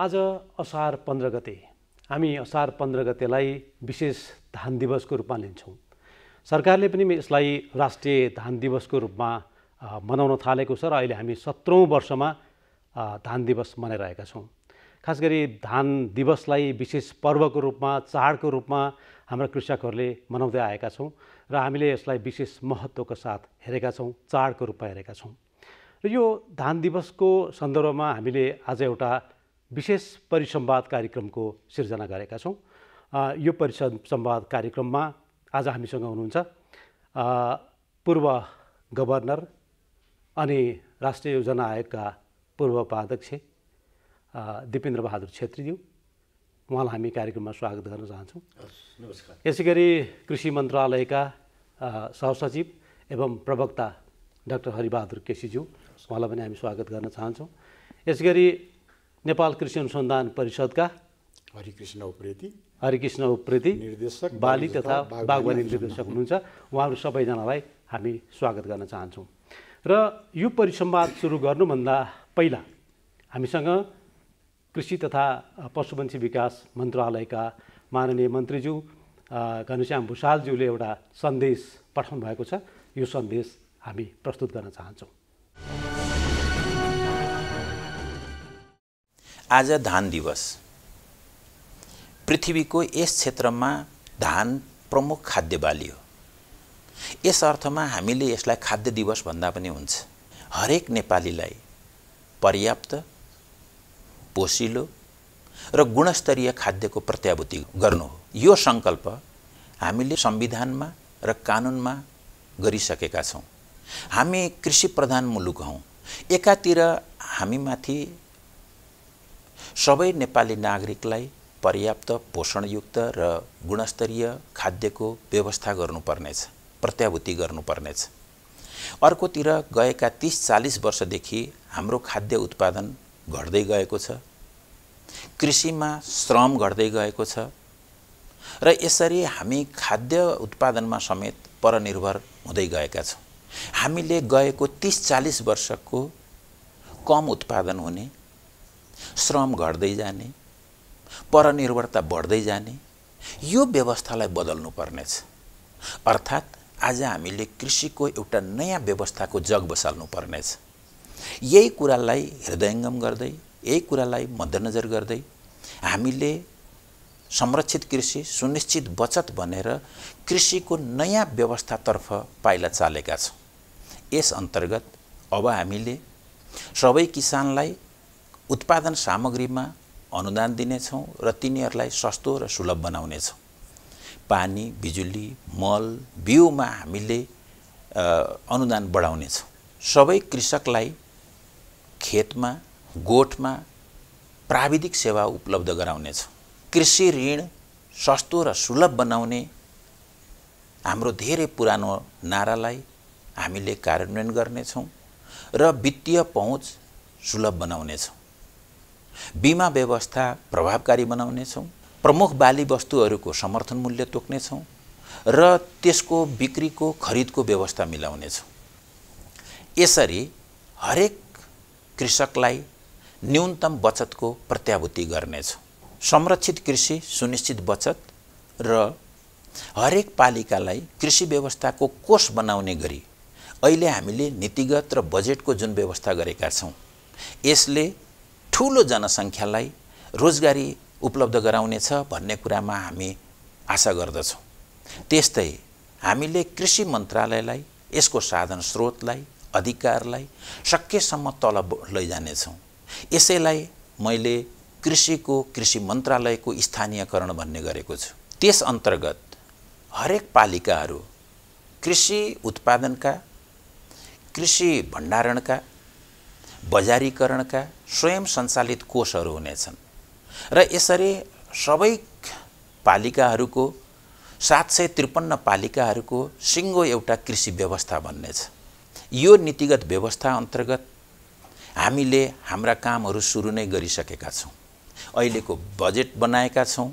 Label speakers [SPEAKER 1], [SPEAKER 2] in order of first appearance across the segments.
[SPEAKER 1] आज असार पन्ध्र गते हामी असार पन्ध्र गतेलाई विशेष धान दिवसको रूपमा लिन्छौँ सरकारले पनि यसलाई राष्ट्रिय धान दिवसको रूपमा मनाउन थालेको छ र अहिले हामी सत्रौँ वर्षमा धान दिवस मनाइरहेका छौँ खास गरी धान दिवसलाई विशेष पर्वको रूपमा चाडको रूपमा हाम्रा कृषकहरूले मनाउँदै आएका छौँ र हामीले यसलाई विशेष महत्त्वको साथ हेरेका छौँ चाडको रूपमा हेरेका छौँ र यो धान दिवसको सन्दर्भमा हामीले आज एउटा विशेष परिसंवाद कार्यक्रमको सिर्जना गरेका छौँ यो परिसंवाद कार्यक्रममा आज हामीसँग हुनुहुन्छ पूर्व गभर्नर अनि राष्ट्रिय योजना आयोगका पूर्व उपाध्यक्ष दिपेन्द्र बहादुर छेत्रीज्यू उहाँलाई हामी कार्यक्रममा स्वागत गर्न चाहन्छौँ नमस्कार यसै गरी कृषि मन्त्रालयका सहसचिव एवं प्रवक्ता डाक्टर हरिबहादुर केसीज्यू उहाँलाई पनि हामी स्वागत गर्न चाहन्छौँ यसै गरी नेपाल कृषि अनुसन्धान परिषदका
[SPEAKER 2] हरिकृष्ण उप्रेती
[SPEAKER 1] हरिकृष्ण उप्रेती निर्देशक बाली तथा बागवानी निर्देशक हुनुहुन्छ उहाँहरू सबैजनालाई हामी स्वागत गर्न चाहन्छौँ र यो परिसंवाद सुरु गर्नुभन्दा पहिला हामीसँग कृषि तथा पशुपन्छी विकास मन्त्रालयका माननीय मन्त्रीज्यू घनश्याम भूषालज्यूले एउटा सन्देश पठाउनु भएको छ यो सन्देश हामी प्रस्तुत गर्न चाहन्छौँ
[SPEAKER 3] आज धान दिवस पृथ्वीको यस क्षेत्रमा धान प्रमुख खाद्य बाली हो यस अर्थमा हामीले यसलाई खाद्य दिवस भन्दा पनि हुन्छ हरेक नेपालीलाई पर्याप्त पोसिलो र गुणस्तरीय खाद्यको प्रत्याभूति गर्नु हो यो सङ्कल्प हामीले संविधानमा र कानुनमा गरिसकेका छौँ हामी कृषि प्रधान मुलुक हौँ एकातिर हामीमाथि सबै नेपाली नागरिकलाई पर्याप्त पोषणयुक्त र गुणस्तरीय खाद्यको व्यवस्था गर्नुपर्नेछ प्रत्याभूति गर्नुपर्नेछ अर्कोतिर गएका तिस चालिस वर्षदेखि हाम्रो खाद्य उत्पादन घट्दै गएको छ कृषिमा श्रम घट्दै गएको छ र यसरी हामी खाद्य उत्पादनमा समेत परनिर्भर हुँदै गएका छौँ हामीले गएको तिस चालिस वर्षको कम उत्पादन हुने श्रम घट्दै जाने परनिर्भरता बढ्दै जाने यो व्यवस्थालाई बदल्नु पर्नेछ अर्थात् आज हामीले कृषिको एउटा नयाँ व्यवस्थाको जग बसाल्नु पर्नेछ यही कुरालाई हृदयङ्गम गर्दै यही कुरालाई मध्यनजर गर्दै हामीले संरक्षित कृषि सुनिश्चित बचत भनेर कृषिको नयाँ व्यवस्थातर्फ पाइला चालेका छौँ यस अन्तर्गत अब हामीले सबै किसानलाई उत्पादन सामग्रीमा अनुदान दिनेछौँ र तिनीहरूलाई सस्तो र सुलभ बनाउनेछौँ पानी बिजुली मल बिउमा हामीले अनुदान बढाउनेछौँ सबै कृषकलाई खेतमा गोठमा प्राविधिक सेवा उपलब्ध गराउनेछौँ कृषि ऋण सस्तो र सुलभ बनाउने हाम्रो धेरै पुरानो नारालाई हामीले कार्यान्वयन गर्नेछौँ र वित्तीय पहुँच सुलभ बनाउनेछौँ बिमा व्यवस्था प्रभावकारी बनाउनेछौँ प्रमुख बाली वस्तुहरूको समर्थन मूल्य तोक्नेछौँ र त्यसको बिक्रीको खरिदको व्यवस्था मिलाउनेछौँ यसरी हरेक कृषकलाई न्यूनतम बचतको प्रत्याभूति गर्नेछौँ संरक्षित कृषि सुनिश्चित बचत र हरेक पालिकालाई कृषि व्यवस्थाको कोष बनाउने गरी अहिले हामीले नीतिगत र बजेटको जुन व्यवस्था गरेका छौँ यसले ठुलो जनसङ्ख्यालाई रोजगारी उपलब्ध गराउनेछ भन्ने कुरामा हामी आशा गर्दछौँ त्यस्तै हामीले कृषि मन्त्रालयलाई यसको साधन स्रोतलाई अधिकारलाई सकेसम्म तल लैजानेछौँ यसैलाई मैले कृषिको कृषि मन्त्रालयको स्थानीयकरण भन्ने गरेको छु त्यस अन्तर्गत हरेक पालिकाहरू कृषि उत्पादनका कृषि भण्डारणका बजारीकरणका स्वयं सञ्चालित कोषहरू हुनेछन् र यसरी सबै पालिकाहरूको सात सय त्रिपन्न पालिकाहरूको सिङ्गो एउटा कृषि व्यवस्था भन्नेछ यो नीतिगत व्यवस्था अन्तर्गत हामीले हाम्रा कामहरू सुरु नै गरिसकेका छौँ अहिलेको बजेट बनाएका छौँ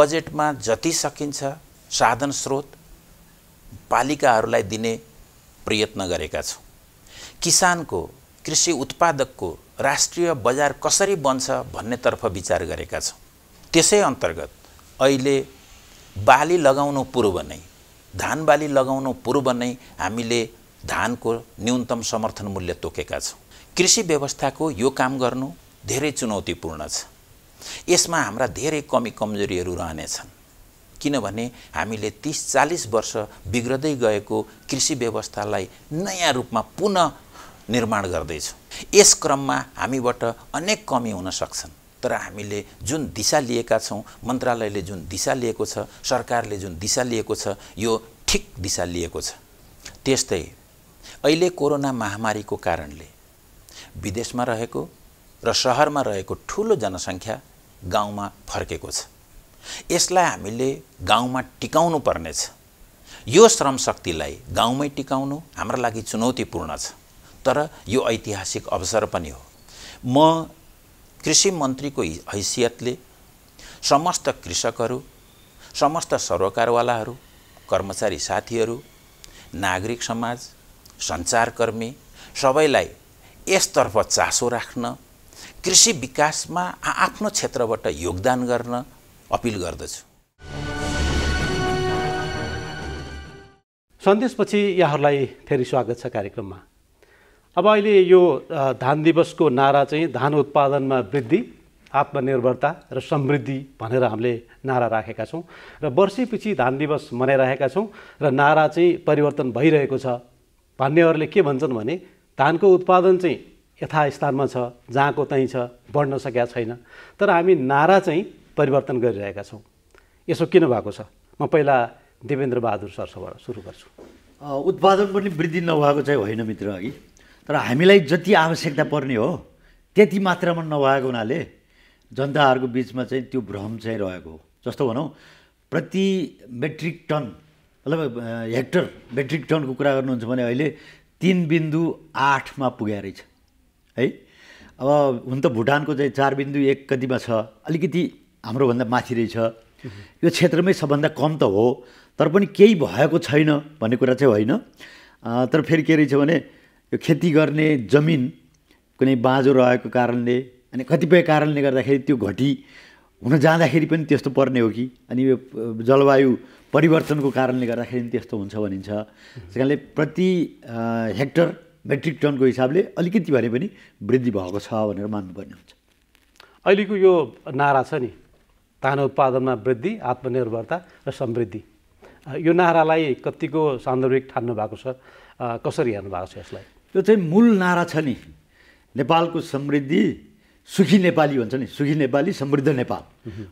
[SPEAKER 3] बजेटमा जति सकिन्छ साधन स्रोत पालिकाहरूलाई दिने प्रयत्न गरेका छौँ किसानको कृषि उत्पादकको राष्ट्रिय बजार कसरी बन्छ भन्नेतर्फ विचार गरेका छौँ त्यसै अन्तर्गत अहिले बाली लगाउनु पूर्व नै धान बाली लगाउनु पूर्व नै हामीले धानको न्यूनतम समर्थन मूल्य तोकेका छौँ कृषि व्यवस्थाको यो काम गर्नु धेरै चुनौतीपूर्ण छ यसमा हाम्रा धेरै कमी कमजोरीहरू रहनेछन् किनभने हामीले तिस चालिस वर्ष बिग्रदै गएको कृषि व्यवस्थालाई नयाँ रूपमा पुनः निर्माण गर्दैछौँ यस क्रममा हामीबाट अनेक कमी हुन सक्छन् तर हामीले जुन दिशा लिएका छौँ मन्त्रालयले जुन दिशा लिएको छ सरकारले जुन दिशा लिएको छ यो ठिक दिशा लिएको छ त्यस्तै अहिले कोरोना महामारीको कारणले विदेशमा रहेको र सहरमा रहेको ठुलो जनसङ्ख्या गाउँमा फर्केको छ यसलाई हामीले गाउँमा टिकाउनु पर्नेछ यो श्रमशक्तिलाई गाउँमै टिकाउनु हाम्रा लागि चुनौतीपूर्ण छ तर यो ऐतिहासिक अवसर पनि हो म कृषि मन्त्रीको हैसियतले समस्त कृषकहरू समस्त सरोकारवालाहरू कर्मचारी साथीहरू नागरिक समाज सञ्चारकर्मी सबैलाई यसतर्फ चासो राख्न कृषि विकासमा आफ्नो क्षेत्रबाट योगदान गर्न अपिल गर्दछु
[SPEAKER 1] सन्देशपछि यहाँहरूलाई फेरि स्वागत छ कार्यक्रममा अब अहिले यो धान दिवसको नारा चाहिँ धान उत्पादनमा वृद्धि आत्मनिर्भरता र समृद्धि भनेर हामीले नारा राखेका छौँ र वर्षैपछि धान दिवस मनाइरहेका छौँ र नारा चाहिँ परिवर्तन भइरहेको छ भन्नेहरूले के भन्छन् भने धानको उत्पादन चाहिँ यथास्थानमा छ जहाँको तहीँ छ बढ्न सकेका छैन तर हामी नारा चाहिँ परिवर्तन गरिरहेका छौँ यसो किन भएको छ
[SPEAKER 4] म पहिला देवेन्द्र बहादुर सरसँगबाट सुरु गर्छु उत्पादन पनि वृद्धि नभएको चाहिँ होइन मित्र अघि तर हामीलाई जति आवश्यकता पर्ने हो त्यति मात्रामा नभएको हुनाले जनताहरूको बिचमा चाहिँ त्यो भ्रम चाहिँ रहेको हो जस्तो भनौँ प्रति मेट्रिक टन मतलब हेक्टर मेट्रिक टनको कुरा गर्नुहुन्छ भने अहिले तिन बिन्दु आठमा पुग्या रहेछ है अब हुन त भुटानको चाहिँ चार बिन्दु एक कतिमा छ अलिकति हाम्रोभन्दा माथि रहेछ यो क्षेत्रमै सबभन्दा कम त हो तर पनि केही भएको छैन भन्ने कुरा चाहिँ होइन तर फेरि के रहेछ भने यो खेती गर्ने जमिन कुनै बाँझो रहेको कारणले अनि कतिपय कारणले गर्दाखेरि त्यो घटी हुन जाँदाखेरि पनि त्यस्तो पर्ने हो कि अनि यो जलवायु परिवर्तनको कारणले गर्दाखेरि पनि त्यस्तो हुन्छ भनिन्छ त्यस कारणले प्रति हेक्टर मेट्रिक टनको हिसाबले अलिकति भने पनि वृद्धि भएको छ भनेर मान्नुपर्ने हुन्छ
[SPEAKER 1] अहिलेको यो नारा छ नि धान उत्पादनमा वृद्धि आत्मनिर्भरता र समृद्धि यो नारालाई कतिको सान्दर्भिक ठान्नु भएको छ कसरी हेर्नु
[SPEAKER 4] भएको छ यसलाई यो चाहिँ मूल नारा छ नि नेपालको समृद्धि सुखी नेपाली भन्छ नि सुखी नेपाली समृद्ध नेपाल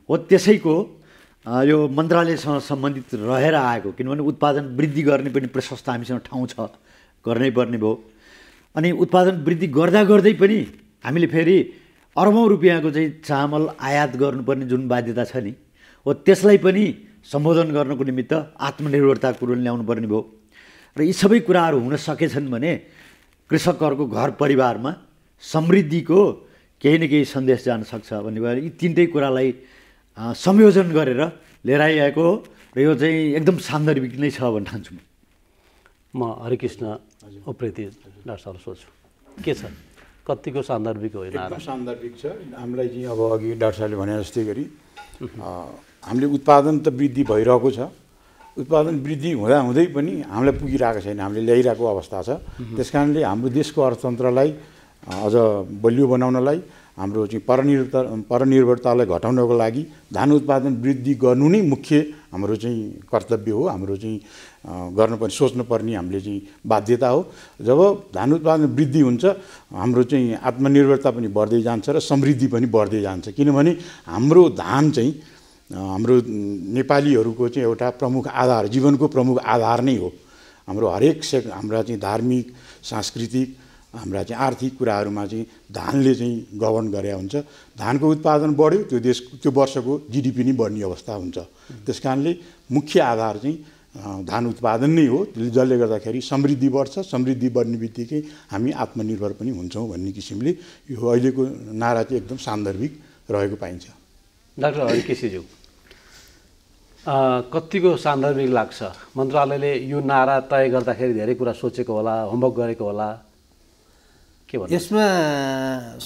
[SPEAKER 4] हो त्यसैको यो मन्त्रालयसँग सम्बन्धित रहेर आएको किनभने उत्पादन वृद्धि गर्ने पनि प्रशस्त हामीसँग ठाउँ छ गर्नै पर्ने भयो अनि उत्पादन वृद्धि गर्दा गर्दै पनि हामीले फेरि अरबौँ रुपियाँको चाहिँ चामल आयात गर्नुपर्ने जुन बाध्यता छ नि हो त्यसलाई पनि सम्बोधन गर्नको निमित्त आत्मनिर्भरता कुरो ल्याउनु पर्ने भयो र यी सबै कुराहरू हुन सकेछन् भने कृषकहरूको घर परिवारमा समृद्धिको केही न केही सन्देश जान सक्छ भन्ने भएर यी तिनटै कुरालाई संयोजन गरेर लिएर आइआएको हो र यो चाहिँ एकदम सान्दर्भिक नै छ भन्ने ठान्छु म म हरिकृष्ण
[SPEAKER 1] उप्रेति डाक्टर सोध्छु के छ कतिको सान्दर्भिक होइन सान्दर्भिक छ
[SPEAKER 2] हामीलाई चाहिँ अब अघि डाक्टर साहबले भने जस्तै गरी हामीले उत्पादन त वृद्धि भइरहेको छ उत्पादन वृद्धि हुँदा हुँदै पनि हामीलाई पुगिरहेको छैन हामीले ल्याइरहेको अवस्था छ त्यस कारणले हाम्रो देशको अर्थतन्त्रलाई अझ बलियो बनाउनलाई हाम्रो चाहिँ परनिर्भरता परनिर्भरतालाई घटाउनको लागि धान उत्पादन वृद्धि गर्नु नै मुख्य हाम्रो चाहिँ कर्तव्य हो हाम्रो चाहिँ गर्नुपर्ने सोच्नुपर्ने हामीले चाहिँ बाध्यता हो जब धान उत्पादन वृद्धि हुन्छ हाम्रो चाहिँ आत्मनिर्भरता पनि बढ्दै जान्छ र समृद्धि पनि बढ्दै जान्छ किनभने हाम्रो धान चाहिँ हाम्रो नेपालीहरूको चाहिँ एउटा प्रमुख आधार जीवनको प्रमुख आधार नै हो हाम्रो हरेक से हाम्रा चाहिँ धार्मिक सांस्कृतिक हाम्रा चाहिँ आर्थिक कुराहरूमा चाहिँ धानले चाहिँ गभर्न गरे हुन्छ धानको उत्पादन बढ्यो त्यो देश त्यो वर्षको जिडिपी नै बढ्ने अवस्था हुन्छ त्यस कारणले मुख्य आधार चाहिँ धान उत्पादन नै हो जसले गर्दाखेरि समृद्धि बढ्छ समृद्धि बढ्ने बित्तिकै हामी आत्मनिर्भर पनि हुन्छौँ भन्ने किसिमले यो अहिलेको नारा चाहिँ एकदम सान्दर्भिक रहेको पाइन्छ डाक्टर हरि केसीज्यू
[SPEAKER 1] कतिको सान्दर्भिक लाग्छ मन्त्रालयले यो नारा तय गर्दाखेरि धेरै कुरा सोचेको होला होमवर्क
[SPEAKER 5] गरेको होला के भन्नु यसमा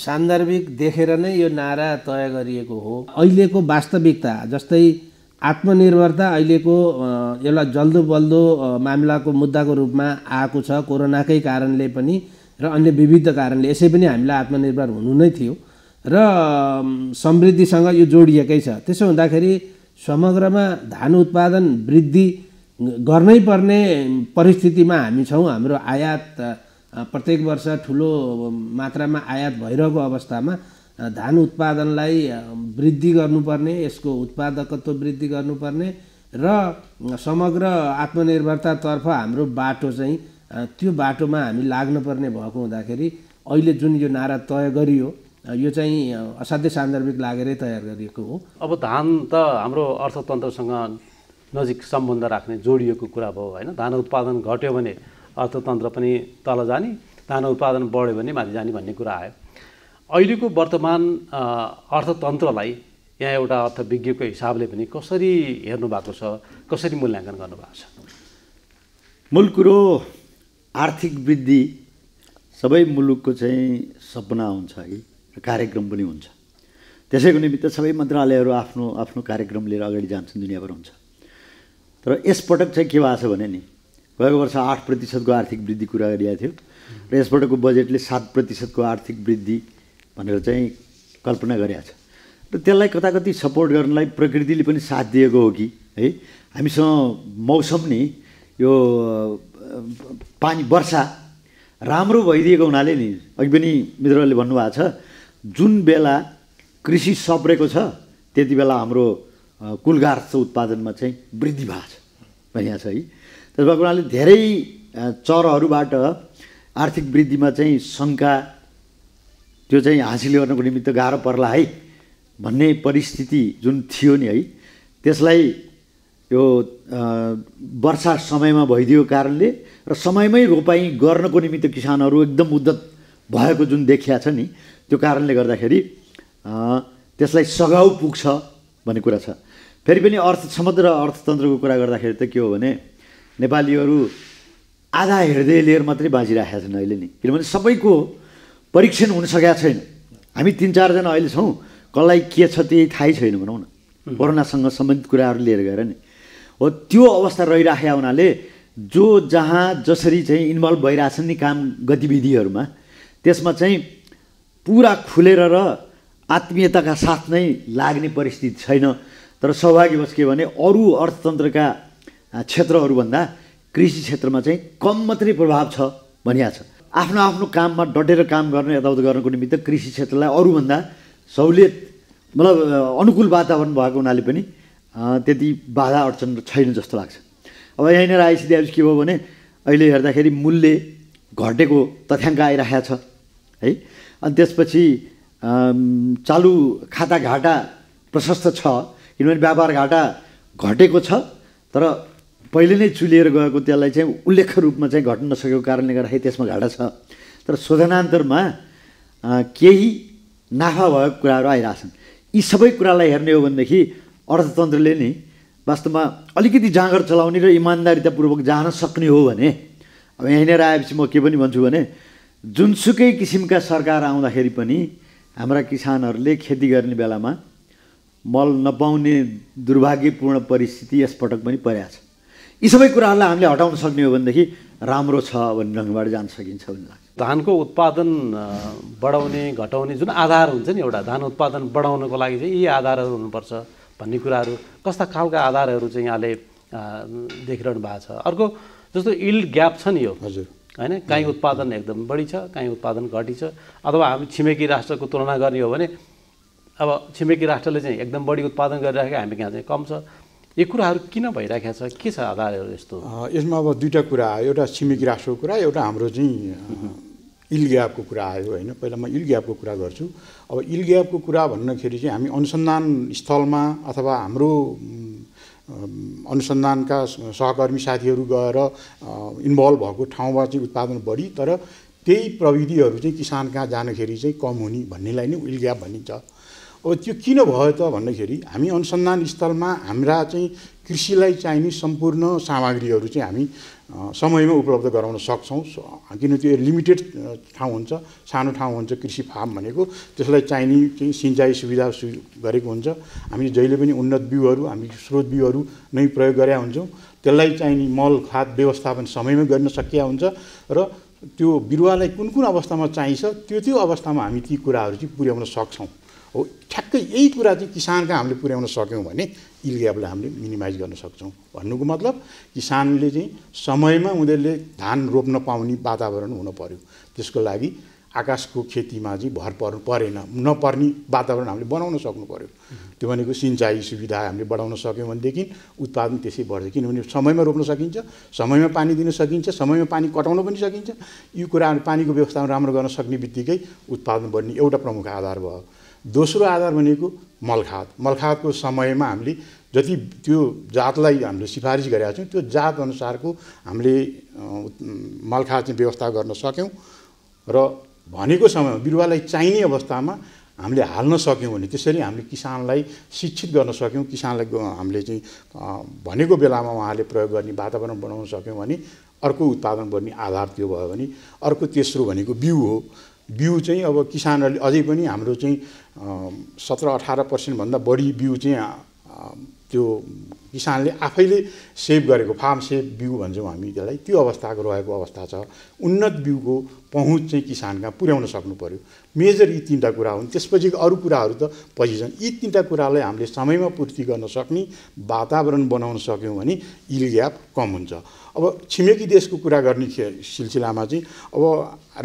[SPEAKER 5] सान्दर्भिक देखेर नै यो नारा तय गरिएको हो अहिलेको वास्तविकता जस्तै आत्मनिर्भरता अहिलेको एउटा जल्दो बल्दो मामिलाको मुद्दाको रूपमा आएको छ कोरोनाकै कारणले पनि र अन्य विविध कारणले यसै पनि हामीलाई आत्मनिर्भर हुनु नै थियो र समृद्धिसँग यो जोडिएकै छ त्यसो हुँदाखेरि समग्रमा धान उत्पादन वृद्धि गर्नै पर्ने परिस्थितिमा हामी छौँ हाम्रो आयात प्रत्येक वर्ष ठुलो मात्रामा आयात भइरहेको अवस्थामा धान उत्पादनलाई वृद्धि गर्नुपर्ने यसको उत्पादकत्व वृद्धि गर्नुपर्ने र समग्र आत्मनिर्भरतातर्फ हाम्रो बाटो चाहिँ त्यो बाटोमा हामी लाग्नुपर्ने भएको हुँदाखेरि अहिले जुन यो नारा तय गरियो यो चाहिँ असाध्यै सान्दर्भिक लागेरै तयार गरिएको हो
[SPEAKER 1] अब धान त हाम्रो अर्थतन्त्रसँग नजिक सम्बन्ध राख्ने जोडिएको कुरा भयो होइन धान उत्पादन घट्यो भने अर्थतन्त्र पनि तल जाने धान उत्पादन बढ्यो भने माथि जाने भन्ने कुरा आयो अहिलेको वर्तमान अर्थतन्त्रलाई यहाँ एउटा अर्थविज्ञको हिसाबले पनि कसरी हेर्नु भएको छ
[SPEAKER 4] कसरी मूल्याङ्कन गर्नुभएको छ मूल कुरो आर्थिक वृद्धि सबै मुलुकको चाहिँ सपना हुन्छ है कार्यक्रम पनि हुन्छ त्यसैको निमित्त सबै मन्त्रालयहरू आफ्नो आफ्नो कार्यक्रम लिएर अगाडि जान्छन् दुनियाँभर हुन्छ तर यसपटक चाहिँ के भएको छ भने नि गएको वर्ष आठ प्रतिशतको आर्थिक वृद्धि कुरा गरिएको थियो र यसपटकको बजेटले सात प्रतिशतको आर्थिक वृद्धि भनेर चाहिँ कल्पना गरेका छ र त्यसलाई कता कति सपोर्ट गर्नलाई प्रकृतिले पनि साथ दिएको हो कि है हामीसँग मौसम नि यो पानी वर्षा राम्रो भइदिएको हुनाले नि अघि पनि मित्रहरूले भन्नुभएको छ जुन बेला कृषि सप्रेको छ त्यति बेला हाम्रो कुलगार्थ उत्पादनमा चाहिँ वृद्धि भएको छ यहाँ छ है त्यस भएको हुनाले धेरै चरहरूबाट आर्थिक वृद्धिमा चाहिँ शङ्का त्यो चाहिँ हासिल गर्नको निमित्त गाह्रो पर्ला है भन्ने परिस्थिति जुन थियो नि है त्यसलाई यो वर्षा समयमा भइदिएको कारणले र समयमै रोपाइँ गर्नको निमित्त किसानहरू एकदम उद्धत भएको जुन देखिया छ नि त्यो कारणले गर्दाखेरि त्यसलाई सघाउ पुग्छ भन्ने कुरा छ फेरि पनि अर्थ समग्र अर्थतन्त्रको कुरा गर्दाखेरि त के हो भने नेपालीहरू आधा हृदय लिएर मात्रै बाँचिराखेका छन् अहिले नि किनभने सबैको परीक्षण हुन सकेका छैन हामी तिन चारजना अहिले छौँ कसलाई के छ त्यही थाहै छैन भनौँ न कोरोनासँग सम्बन्धित कुराहरू लिएर गएर नि हो त्यो अवस्था रहिराखेका हुनाले जो जहाँ जसरी चाहिँ इन्भल्भ भइरहेछन् नि काम गतिविधिहरूमा त्यसमा चाहिँ पुरा खुलेर र आत्मीयताका साथ नै लाग्ने परिस्थिति छैन तर सौभाग्यवश के भने अरू अर्थतन्त्रका क्षेत्रहरूभन्दा कृषि क्षेत्रमा चाहिँ कम मात्रै प्रभाव छ भनिया छ आफ्नो आफ्नो काममा डटेर काम गर्ने यताउता गर्नको निमित्त कृषि क्षेत्रलाई अरूभन्दा सहुलियत मतलब अनुकूल वातावरण भएको हुनाले पनि त्यति बाधा अडचन छैन जस्तो लाग्छ अब यहाँनिर आएपछि के भयो भने अहिले हेर्दाखेरि मूल्य घटेको तथ्याङ्क आइरहेको छ है अनि त्यसपछि चालु खाता घाटा प्रशस्त छ किनभने व्यापार घाटा घटेको छ तर पहिले नै चुलिएर गएको त्यसलाई चाहिँ उल्लेख रूपमा चाहिँ घट्न नसकेको कारणले गर्दाखेरि त्यसमा घाटा छ तर शोधनान्तरमा केही नाफा भएको कुराहरू आइरहेछन् यी सबै कुरालाई हेर्ने हो भनेदेखि अर्थतन्त्रले नि वास्तवमा अलिकति जाँगर चलाउने र इमान्दारितापूर्वक जान सक्ने हो भने अब यहीँनिर आएपछि म के पनि भन्छु भने जुनसुकै किसिमका सरकार आउँदाखेरि पनि हाम्रा किसानहरूले खेती गर्ने बेलामा मल नपाउने दुर्भाग्यपूर्ण परिस्थिति यसपटक पनि परेको छ यी सबै कुराहरूलाई हामीले हटाउन सक्ने हो भनेदेखि राम्रो छ भन्ने ढङ्गबाट जान सकिन्छ भन्ने लाग्छ धानको उत्पादन बढाउने घटाउने जुन आधार हुन्छ नि एउटा धान उत्पादन
[SPEAKER 1] बढाउनको लागि चाहिँ यी आधारहरू हुनुपर्छ भन्ने कुराहरू कस्ता खालका आधारहरू चाहिँ यहाँले देखिरहनु भएको छ अर्को जस्तो इल्ड ग्याप छ नि यो हजुर होइन काहीँ उत्पादन एकदम बढी छ काहीँ उत्पादन घटी छ अथवा हामी छिमेकी राष्ट्रको तुलना गर्ने हो भने अब छिमेकी राष्ट्रले चाहिँ एकदम बढी उत्पादन गरिराखेको हामी कहाँ चाहिँ कम छ यो कुराहरू किन भइराखेको छ के छ आधारहरू यस्तो
[SPEAKER 2] यसमा अब दुईवटा कुरा आयो एउटा छिमेकी राष्ट्रको कुरा एउटा हाम्रो चाहिँ इल ग्यापको कुरा आयो होइन पहिला म इल ग्यापको कुरा गर्छु अब इल ग्यापको कुरा भन्दाखेरि चाहिँ हामी अनुसन्धान स्थलमा अथवा हाम्रो अनुसन्धानका सहकर्मी साथीहरू गएर इन्भल्भ भएको ठाउँमा चाहिँ उत्पादन बढी तर त्यही प्रविधिहरू चाहिँ किसान कहाँ जाँदाखेरि चाहिँ कम हुने भन्नेलाई नै उल्ग्याप भनिन्छ अब त्यो किन भयो त भन्दाखेरि हामी अनुसन्धान स्थलमा हाम्रा चाहिँ कृषिलाई चाहिने सम्पूर्ण सामग्रीहरू चाहिँ हामी समयमा उपलब्ध गराउन सक्छौँ किन त्यो लिमिटेड ठाउँ हुन्छ सानो ठाउँ हुन्छ कृषि फार्म भनेको त्यसलाई चाहिने चाहिँ सिँचाइ सुविधा सु गरेको हुन्छ हामी जहिले पनि उन्नत बिउहरू हामी स्रोत बिउहरू नै प्रयोग गरेका हुन्छौँ त्यसलाई चाहिने मल खाद व्यवस्थापन समयमै गर्न सकिया हुन्छ र त्यो बिरुवालाई कुन कुन अवस्थामा चाहिन्छ त्यो त्यो अवस्थामा हामी ती कुराहरू चाहिँ पुर्याउन सक्छौँ हो ठ्याक्कै यही कुरा चाहिँ किसानका हामीले पुर्याउन सक्यौँ भने इलिगेबलाई हामीले मिनिमाइज गर्न सक्छौँ भन्नुको मतलब किसानले चाहिँ समयमा उनीहरूले धान रोप्न पाउने वातावरण हुन पर्यो त्यसको लागि आकाशको खेतीमा चाहिँ भर पर्नु परेन नपर्ने वातावरण हामीले बनाउन सक्नु पऱ्यो त्यो भनेको सिँचाइ सुविधा हामीले बढाउन सक्यौँ भनेदेखि उत्पादन त्यसै बढ्छ किनभने समयमा रोप्न सकिन्छ समयमा पानी दिन सकिन्छ समयमा पानी कटाउन पनि सकिन्छ यो कुराहरू पानीको व्यवस्था राम्रो गर्न सक्ने बित्तिकै उत्पादन बढ्ने एउटा प्रमुख आधार भयो दोस्रो आधार भनेको मलखात मलखातको समयमा हामीले जति त्यो जातलाई हामीले सिफारिस गरेका छौँ त्यो अनुसारको हामीले मलखात चाहिँ व्यवस्था गर्न सक्यौँ र भनेको समयमा बिरुवालाई चाहिने अवस्थामा हामीले हाल्न सक्यौँ भने त्यसरी हामीले किसानलाई शिक्षित गर्न सक्यौँ किसानलाई हामीले चाहिँ भनेको बेलामा उहाँले प्रयोग गर्ने वातावरण बनाउन सक्यौँ भने अर्को उत्पादन गर्ने आधार त्यो भयो भने अर्को तेस्रो भनेको बिउ हो बिउ चाहिँ अब किसानहरूले अझै पनि हाम्रो चाहिँ सत्र अठार पर्सेन्टभन्दा बढी बिउ चाहिँ त्यो किसानले आफैले सेभ गरेको फार्म सेभ बिउ भन्छौँ हामी त्यसलाई त्यो अवस्थाको रहेको अवस्था छ उन्नत बिउको पहुँच चाहिँ किसानका पुर्याउन सक्नु पऱ्यो मेजर यी तिनवटा कुरा हुन् त्यसपछि अरू कुराहरू त पछि छन् यी तिनवटा कुरालाई हामीले समयमा पूर्ति गर्न सक्ने वातावरण बनाउन सक्यौँ भने इल ग्याप कम हुन्छ अब छिमेकी देशको कुरा गर्ने सिलसिलामा चाहिँ अब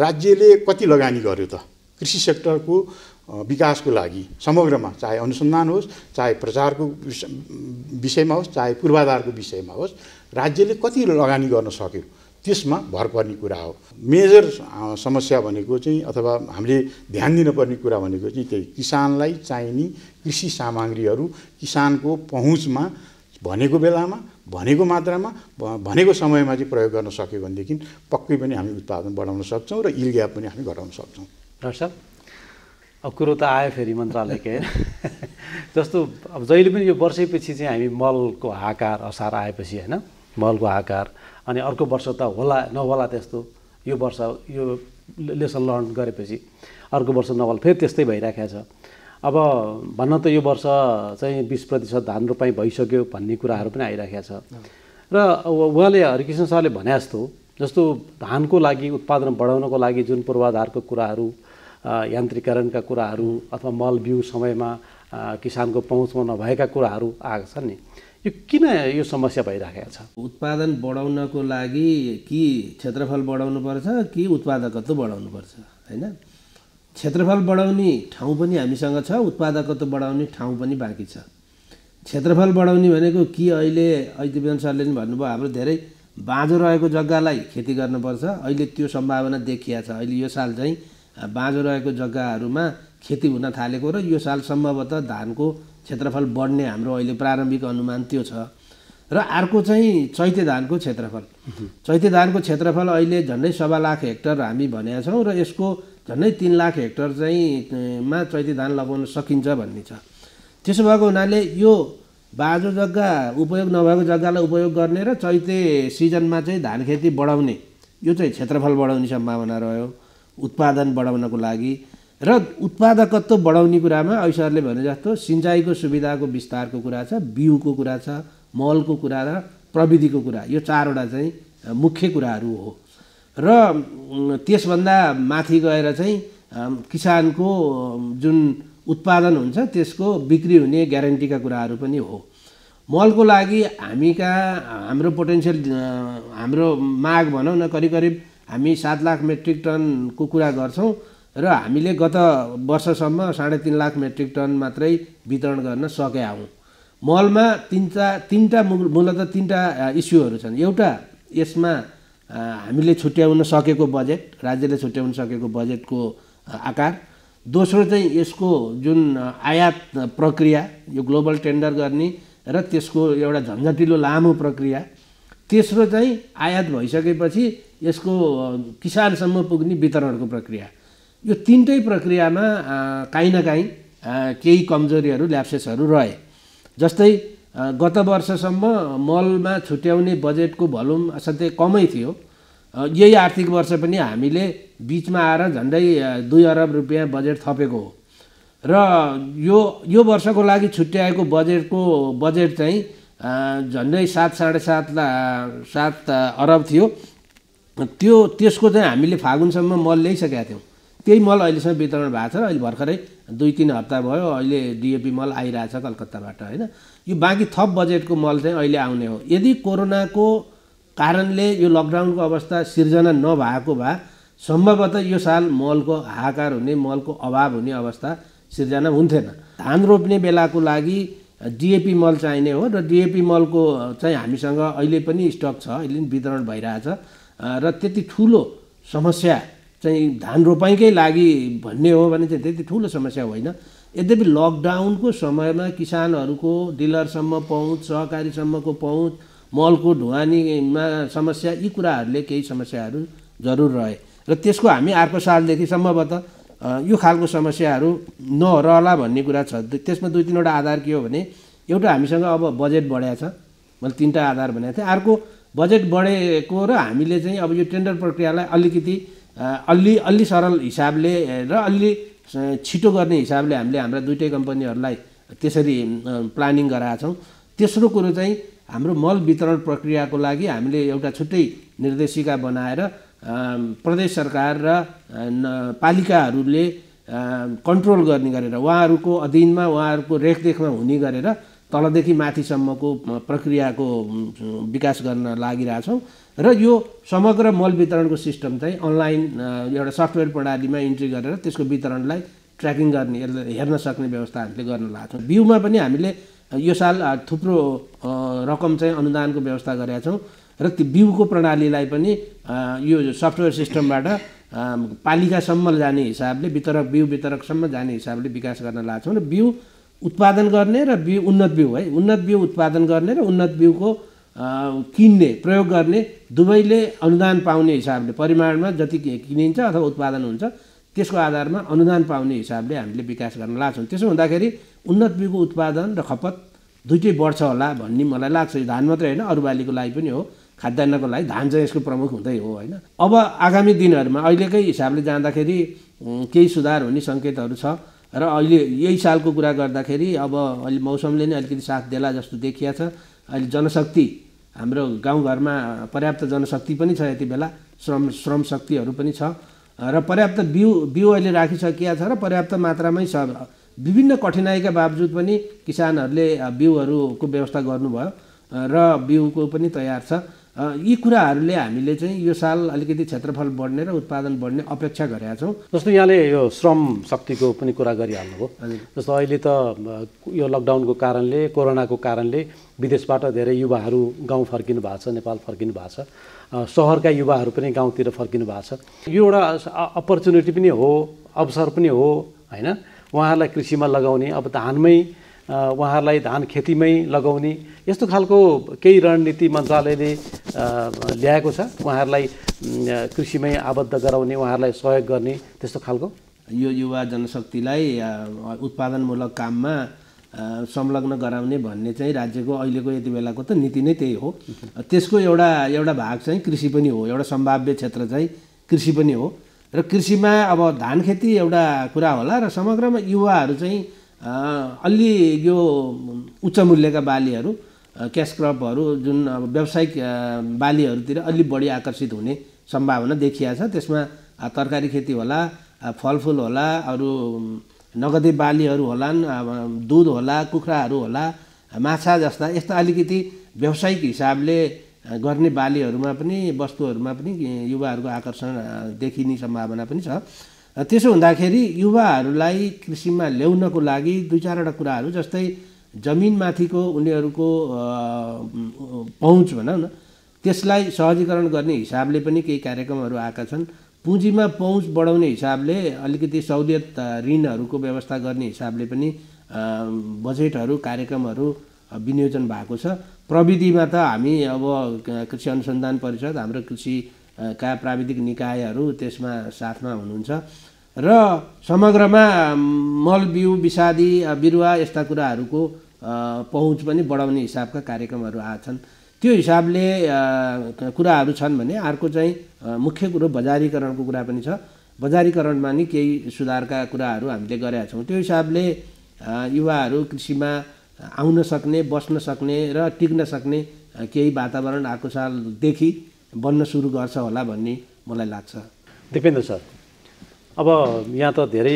[SPEAKER 2] राज्यले कति लगानी गर्यो त कृषि सेक्टरको विकासको लागि समग्रमा चाहे अनुसन्धान होस् चाहे प्रचारको विषयमा होस् चाहे पूर्वाधारको विषयमा होस् राज्यले कति लगानी गर्न सक्यो त्यसमा भर पर्ने कुरा हो मेजर समस्या भनेको चाहिँ अथवा हामीले ध्यान दिनुपर्ने कुरा भनेको चाहिँ त्यही किसानलाई चाहिने कृषि सामग्रीहरू किसानको पहुँचमा भनेको बेलामा भनेको मात्रामा भनेको समयमा चाहिँ प्रयोग गर्न सक्यो भनेदेखि पक्कै पनि हामी उत्पादन बढाउन सक्छौँ र इल ग्याप पनि हामी घटाउन सक्छौँ
[SPEAKER 1] डाक्टर साहब अब कुरो त आयो फेरि मन्त्रालयकै जस्तो अब जहिले पनि यो वर्षैपछि चाहिँ हामी मलको आकार असार आएपछि होइन मलको आकार अनि अर्को वर्ष त होला नहोला त्यस्तो यो वर्ष यो लेसन लर्न गरेपछि अर्को वर्ष नहोला फेरि त्यस्तै भइराखेको छ अब भन्न त यो वर्ष चाहिँ बिस प्रतिशत धान रोपाइँ भइसक्यो भन्ने कुराहरू पनि आइराखेको छ र उहाँले हरिकृष्ण सरले भने जस्तो जस्तो धानको लागि उत्पादन बढाउनको लागि जुन पूर्वाधारको कुराहरू यान्त्रिकरणका कुराहरू अथवा मल बिउ समयमा किसानको पहुँचमा नभएका कुराहरू आएका छन् नि यो किन यो समस्या
[SPEAKER 5] भइराखेको छ उत्पादन बढाउनको लागि कि क्षेत्रफल बढाउनुपर्छ कि उत्पादकत्व बढाउनुपर्छ होइन क्षेत्रफल बढाउने ठाउँ पनि हामीसँग छ उत्पादकत्व बढाउने ठाउँ पनि बाँकी छ क्षेत्रफल बढाउने भनेको कि अहिले ऐतिवेदन सरले पनि भन्नुभयो हाम्रो धेरै बाँझो रहेको जग्गालाई खेती गर्नुपर्छ अहिले त्यो सम्भावना देखिया छ अहिले यो साल चाहिँ बाँझो रहेको जग्गाहरूमा खेती हुन थालेको र यो साल सम्भवतः धानको क्षेत्रफल बढ्ने हाम्रो अहिले प्रारम्भिक अनुमान त्यो छ र अर्को चाहिँ चैते धानको क्षेत्रफल चैते धानको क्षेत्रफल अहिले झन्डै सवा लाख हेक्टर हामी भनेका छौँ र यसको झन्डै तिन लाख हेक्टर चाहिँ मा चैते धान लगाउन सकिन्छ भन्ने छ त्यसो भएको हुनाले यो बाजो जग्गा उपयोग नभएको जग्गालाई उपयोग गर्ने र चैते सिजनमा चाहिँ धान खेती बढाउने यो चाहिँ क्षेत्रफल बढाउने सम्भावना रह्यो उत्पादन बढाउनको लागि र उत्पादकत्व बढाउने कुरामा अहिले भने जस्तो सिँचाइको सुविधाको विस्तारको कुरा छ बिउको कुरा छ मलको कुरा र प्रविधिको कुरा यो चारवटा चाहिँ मुख्य कुराहरू हो र त्यसभन्दा माथि गएर चाहिँ किसानको जुन उत्पादन हुन्छ त्यसको बिक्री हुने ग्यारेन्टीका कुराहरू पनि हो मलको लागि हामी कहाँ हाम्रो पोटेन्सियल हाम्रो माग भनौँ न करिब करिब हामी सात लाख मेट्रिक टनको कुरा गर्छौँ र हामीले गत वर्षसम्म साढे तिन लाख मेट्रिक टन मात्रै वितरण गर्न सकेका हौँ मलमा तिनवटा तिनवटा मूलत तिनवटा इस्युहरू छन् एउटा यसमा हामीले छुट्याउन सकेको बजेट राज्यले छुट्याउन सकेको बजेटको आकार दोस्रो चाहिँ यसको जुन आयात प्रक्रिया यो ग्लोबल टेन्डर गर्ने र त्यसको एउटा झन्झटिलो लामो प्रक्रिया तेस्रो चाहिँ आयात भइसकेपछि यसको किसानसम्म पुग्ने वितरणको प्रक्रिया यो तिनटै प्रक्रियामा काहीँ न काहीँ केही कमजोरीहरू ल्याप्सेसहरू रहे जस्तै गत वर्षसम्म मलमा छुट्याउने बजेटको भलुम असाध्यै कमै थियो यही आर्थिक वर्ष पनि हामीले बिचमा आएर झन्डै दुई अरब रुपियाँ बजेट थपेको हो र यो यो वर्षको लागि छुट्याएको बजेटको बजेट चाहिँ झन्डै सात साढे सात सात अरब थियो त्यो त्यसको चाहिँ हामीले फागुनसम्म मल ल्याइसकेका थियौँ त्यही मल अहिलेसम्म वितरण भएको छ र अहिले भर्खरै दुई तिन हप्ता भयो अहिले डिएपी मल आइरहेछ कलकत्ताबाट होइन यो बाँकी थप बजेटको मल चाहिँ अहिले आउने हो यदि कोरोनाको कारणले यो लकडाउनको अवस्था सिर्जना नभएको भए सम्भवतः यो साल मलको हाहाकार हुने मलको अभाव हुने अवस्था सिर्जना हुन्थेन धान रोप्ने बेलाको लागि डिएपी मल चाहिने हो र डिएपी मलको चाहिँ हामीसँग अहिले पनि स्टक छ अहिले पनि वितरण भइरहेछ र त्यति ठुलो समस्या चाहिँ धान रोपाइँकै लागि भन्ने हो भने चाहिँ त्यति ठुलो समस्या होइन यद्यपि लकडाउनको समयमा किसानहरूको डिलरसम्म पहुँच सहकारीसम्मको पहुँच मलको ढुवानीमा समस्या यी कुराहरूले केही समस्याहरू जरुर रहे र त्यसको हामी अर्को सालदेखि सम्भवतः यो खालको समस्याहरू नरहला भन्ने कुरा छ त्यसमा दुई तिनवटा आधार के हो भने एउटा हामीसँग अब बजेट बढाएको छ मैले तिनवटा आधार भनेको थिएँ अर्को बजेट बढेको र हामीले चाहिँ अब यो टेन्डर प्रक्रियालाई अलिकति अलि अलि सरल हिसाबले र अलि छिटो गर्ने हिसाबले हामीले हाम्रा दुइटै कम्पनीहरूलाई त्यसरी प्लानिङ गराएका छौँ तेस्रो कुरो चाहिँ हाम्रो मल वितरण प्रक्रियाको लागि हामीले एउटा छुट्टै निर्देशिका बनाएर प्रदेश सरकार र पालिकाहरूले कन्ट्रोल गर्ने गरेर उहाँहरूको अधीनमा उहाँहरूको रेखदेखमा हुने गरेर तलदेखि माथिसम्मको प्रक्रियाको विकास गर्न लागिरहेछौँ र यो समग्र मल वितरणको सिस्टम चाहिँ अनलाइन एउटा सफ्टवेयर प्रणालीमा इन्ट्री गरेर त्यसको वितरणलाई ट्र्याकिङ गर्ने हेर्न सक्ने व्यवस्था हामीले गर्न छौँ बिउमा पनि हामीले यो साल थुप्रो रकम चाहिँ अनुदानको व्यवस्था गरेका छौँ र त्यो बिउको प्रणालीलाई पनि यो सफ्टवेयर सिस्टमबाट पालिकासम्म जाने हिसाबले वितरक बिउ वितरकसम्म जाने हिसाबले विकास गर्न छौँ र बिउ उत्पादन गर्ने र बिउ उन्नत बिउ है उन्नत बिउ उत्पादन गर्ने र उन्नत बिउको किन्ने प्रयोग गर्ने दुवैले अनुदान पाउने हिसाबले परिमाणमा जति किनिन्छ अथवा उत्पादन हुन्छ त्यसको आधारमा अनुदान पाउने हिसाबले हामीले विकास गर्न लाग्छौँ त्यसो हुँदाखेरि उन्नत बिउको उत्पादन र खपत दुइटै बढ्छ होला भन्ने मलाई लाग्छ यो धान मात्रै होइन अरू बालीको लागि पनि हो खाद्यान्नको लागि धान चाहिँ यसको प्रमुख हुँदै हो होइन अब आगामी दिनहरूमा अहिलेकै हिसाबले जाँदाखेरि केही सुधार हुने सङ्केतहरू छ र अहिले यही सालको कुरा गर्दाखेरि अब अहिले मौसमले नै अलिकति साथ देला जस्तो देखिया छ अहिले जनशक्ति हाम्रो गाउँघरमा पर्याप्त जनशक्ति पनि छ यति बेला श्रम श्रम शक्तिहरू पनि छ र पर्याप्त बिउ बिउ अहिले राखिसकिया छ र पर्याप्त मात्रामै छ विभिन्न कठिनाइका बावजुद पनि किसानहरूले बिउहरूको व्यवस्था गर्नुभयो र बिउको पनि तयार छ यी कुराहरूले हामीले चाहिँ यो साल अलिकति क्षेत्रफल बढ्ने र उत्पादन बढ्ने अपेक्षा गरेका छौँ
[SPEAKER 1] जस्तो यहाँले यो श्रम शक्तिको पनि कुरा गरिहाल्नुभयो जस्तो अहिले त यो लकडाउनको कारणले कोरोनाको कारणले विदेशबाट धेरै युवाहरू गाउँ फर्किनु भएको छ नेपाल फर्किनु भएको छ सहरका युवाहरू पनि गाउँतिर फर्किनु भएको छ यो एउटा अपर्च्युनिटी पनि हो अवसर पनि हो होइन उहाँहरूलाई कृषिमा लगाउने अब धानमै उहाँहरूलाई धान खेतीमै लगाउने यस्तो खालको केही रणनीति मन्त्रालयले ल्याएको छ उहाँहरूलाई कृषिमै आबद्ध गराउने
[SPEAKER 5] उहाँहरूलाई सहयोग गर्ने त्यस्तो खालको यो युवा जनशक्तिलाई उत्पादनमूलक काममा संलग्न गराउने भन्ने चाहिँ राज्यको अहिलेको यति बेलाको त नीति नै त्यही हो त्यसको एउटा एउटा भाग चाहिँ कृषि पनि हो एउटा सम्भाव्य क्षेत्र चाहिँ कृषि पनि हो र कृषिमा अब धान खेती एउटा कुरा होला र समग्रमा युवाहरू चाहिँ अलि यो उच्च मूल्यका बालीहरू क्यास क्रपहरू जुन अब व्यावसायिक बालीहरूतिर अलि बढी आकर्षित हुने सम्भावना देखिया छ त्यसमा तरकारी खेती होला फलफुल होला अरू नगदे बालीहरू होलान् दुध होला कुखुराहरू होला माछा जस्ता यस्ता अलिकति व्यावसायिक हिसाबले गर्ने बालीहरूमा पनि वस्तुहरूमा पनि युवाहरूको आकर्षण देखिने सम्भावना पनि छ त्यसो हुँदाखेरि युवाहरूलाई कृषिमा ल्याउनको लागि दुई चारवटा कुराहरू जस्तै जमिनमाथिको उनीहरूको पहुँच भनौँ न त्यसलाई सहजीकरण गर्ने हिसाबले पनि केही कार्यक्रमहरू आएका छन् पुँजीमा पहुँच बढाउने हिसाबले अलिकति सहुलियत ऋणहरूको व्यवस्था गर्ने हिसाबले पनि बजेटहरू कार्यक्रमहरू विनियोजन भएको छ प्रविधिमा त हामी अब कृषि अनुसन्धान परिषद हाम्रो कृषि का प्राविधिक निकायहरू त्यसमा साथमा हुनुहुन्छ र समग्रमा मल बिउ विषादी बिरुवा यस्ता कुराहरूको पहुँच पनि बढाउने हिसाबका कार्यक्रमहरू आएछन् त्यो हिसाबले कुराहरू छन् भने अर्को चाहिँ मुख्य कुरो बजारीकरणको कुरा पनि छ बजारीकरणमा नि केही सुधारका कुराहरू हामीले गरेका छौँ त्यो हिसाबले युवाहरू कृषिमा आउन सक्ने बस्न सक्ने र टिक्न सक्ने केही वातावरण आएको सालदेखि बन्न सुरु गर्छ होला भन्ने मलाई लाग्छ दिपेन्द्र सर
[SPEAKER 1] अब यहाँ त धेरै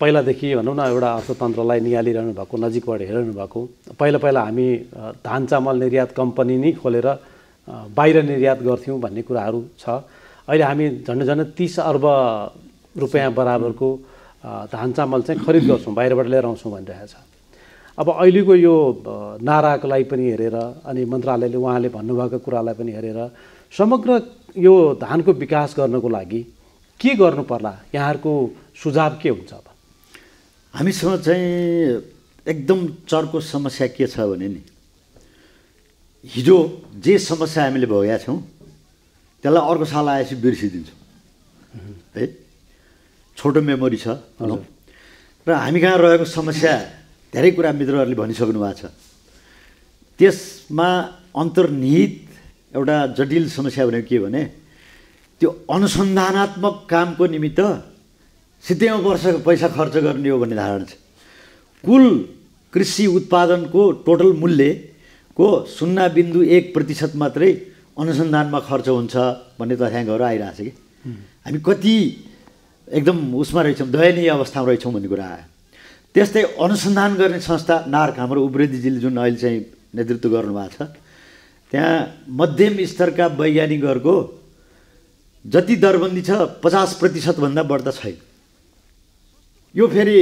[SPEAKER 1] पहिलादेखि भनौँ न एउटा अर्थतन्त्रलाई निहालिरहनु भएको नजिकबाट हेरिरहनु भएको पहिला पहिला हामी धान चामल निर्यात कम्पनी नै खोलेर बाहिर निर्यात गर्थ्यौँ भन्ने कुराहरू छ अहिले हामी झन्डै झन्डै तिस अर्ब रुपियाँ बराबरको धान चामल चाहिँ खरिद गर्छौँ बाहिरबाट लिएर आउँछौँ भनिरहेछ अब अहिलेको यो नाराको लागि पनि हेरेर अनि मन्त्रालयले उहाँले भन्नुभएको कुरालाई पनि हेरेर समग्र यो धानको विकास गर्नको लागि
[SPEAKER 4] के गर्नु पर्ला यहाँहरूको सुझाव के हुन्छ अब हामीसँग चाहिँ एकदम चर्को समस्या के छ भने नि हिजो जे समस्या हामीले भोगेका छौँ त्यसलाई अर्को साल आएपछि बिर्सिदिन्छौँ है छोटो मेमोरी छ र हामी कहाँ रहेको समस्या धेरै कुरा मित्रहरूले भनिसक्नु भएको छ त्यसमा अन्तर्निहित एउटा जटिल समस्या भनेको के भने त्यो अनुसन्धानात्मक कामको निमित्त सितैमा वर्ष पैसा खर्च गर्ने हो भन्ने धारणा छ कुल कृषि उत्पादनको टोटल मूल्यको शून्य बिन्दु एक प्रतिशत मात्रै अनुसन्धानमा खर्च हुन्छ भन्ने तथ्याङ्कहरू आइरहेको छ कि हामी कति एकदम उसमा रहेछौँ दयनीय अवस्थामा रहेछौँ भन्ने कुरा आयो त्यस्तै अनुसन्धान गर्ने संस्था नार्क हाम्रो उब्रेदीजीले जुन अहिले चाहिँ नेतृत्व गर्नुभएको छ त्यहाँ मध्यम स्तरका वैज्ञानिकहरूको जति दरबन्दी छ पचास प्रतिशतभन्दा बढ्दा छैन यो फेरि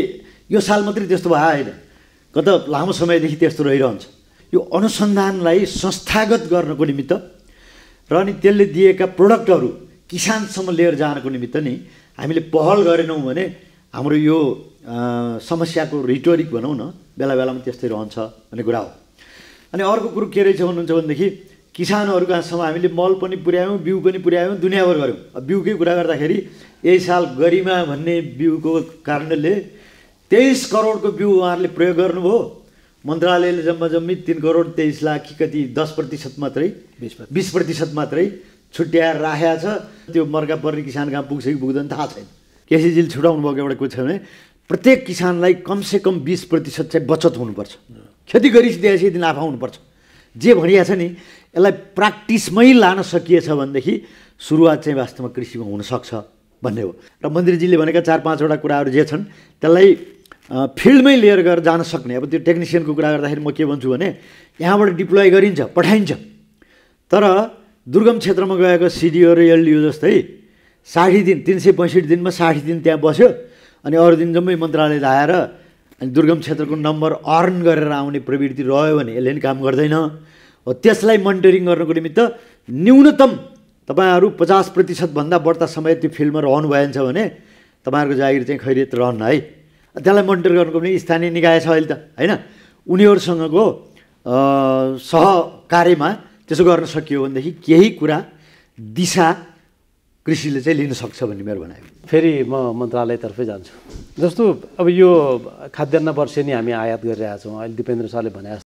[SPEAKER 4] यो साल मात्रै त्यस्तो भयो होइन गत लामो समयदेखि त्यस्तो रहिरहन्छ यो अनुसन्धानलाई संस्थागत गर्नको निमित्त र अनि त्यसले दिएका प्रोडक्टहरू किसानसम्म लिएर जानको निमित्त नि हामीले पहल गरेनौँ भने हाम्रो यो समस्याको रिटोरिक भनौँ न बेला बेलामा त्यस्तै रहन्छ भन्ने कुरा हो अनि अर्को कुरो के रहेछ भन्नुहुन्छ भनेदेखि किसानहरू कहाँसम्म हामीले मल पनि पुर्यायौँ बिउ पनि पुर्यायौँ दुनियाँभर गऱ्यौँ बिउकै कुरा गर्दाखेरि यही साल गरिमा भन्ने बिउको कारणले तेइस करोडको बिउ उहाँहरूले प्रयोग गर्नुभयो मन्त्रालयले जम्मा जम्मी तिन करोड तेइस लाख कि कति दस प्रतिशत मात्रै बिस प्रतिशत मात्रै छुट्याएर राखेको छ त्यो मर्का पर्ने किसान कहाँ पुग्छ कि पुग्दैन थाहा छैन केसीजीले छुट्याउनु भएको एउटा कुरो छ भने प्रत्येक किसानलाई कमसेकम बिस प्रतिशत चाहिँ बचत हुनुपर्छ खेती क्षति दिन नाफा हुनुपर्छ जे भनिएको छ नि यसलाई प्र्याक्टिसमै लान सकिएछ भनेदेखि सुरुवात चाहिँ वास्तवमा कृषिमा हुनसक्छ भन्ने हो र मन्त्रीजीले भनेका चार पाँचवटा कुराहरू जे छन् त्यसलाई फिल्डमै लिएर गएर जान सक्ने अब त्यो टेक्निसियनको कुरा गर्दाखेरि म के भन्छु भने यहाँबाट डिप्लोय गरिन्छ पठाइन्छ तर दुर्गम क्षेत्रमा गएको सिडिओ र एलडिओ जस्तै साठी दिन तिन सय पैँसठी दिनमा साठी दिन त्यहाँ बस्यो अनि अरू दिन जम्मै मन्त्रालय आएर अनि दुर्गम क्षेत्रको नम्बर अर्न गरेर आउने प्रवृत्ति रह्यो भने यसले नि काम गर्दैन हो त्यसलाई मोनिटरिङ गर्नको निमित्त न्यूनतम तपाईँहरू पचास प्रतिशतभन्दा बढ्ता समय त्यो फिल्डमा छ भने तपाईँहरूको जागिर चाहिँ खैरियत रहन्न है त्यसलाई मोनिटर गर्नुको पनि स्थानीय निकाय छ अहिले त होइन उनीहरूसँगको सहकार्यमा त्यसो गर्न सकियो भनेदेखि केही कुरा दिशा कृषिले चाहिँ लिन सक्छ भन्ने मेरो
[SPEAKER 1] भनाइ फेरि म मन्त्रालयतर्फै जान्छु जस्तो अब यो खाद्यान्न वर्षेनी हामी आयात गरिरहेछौँ अहिले दिपेन्द्र सरले भने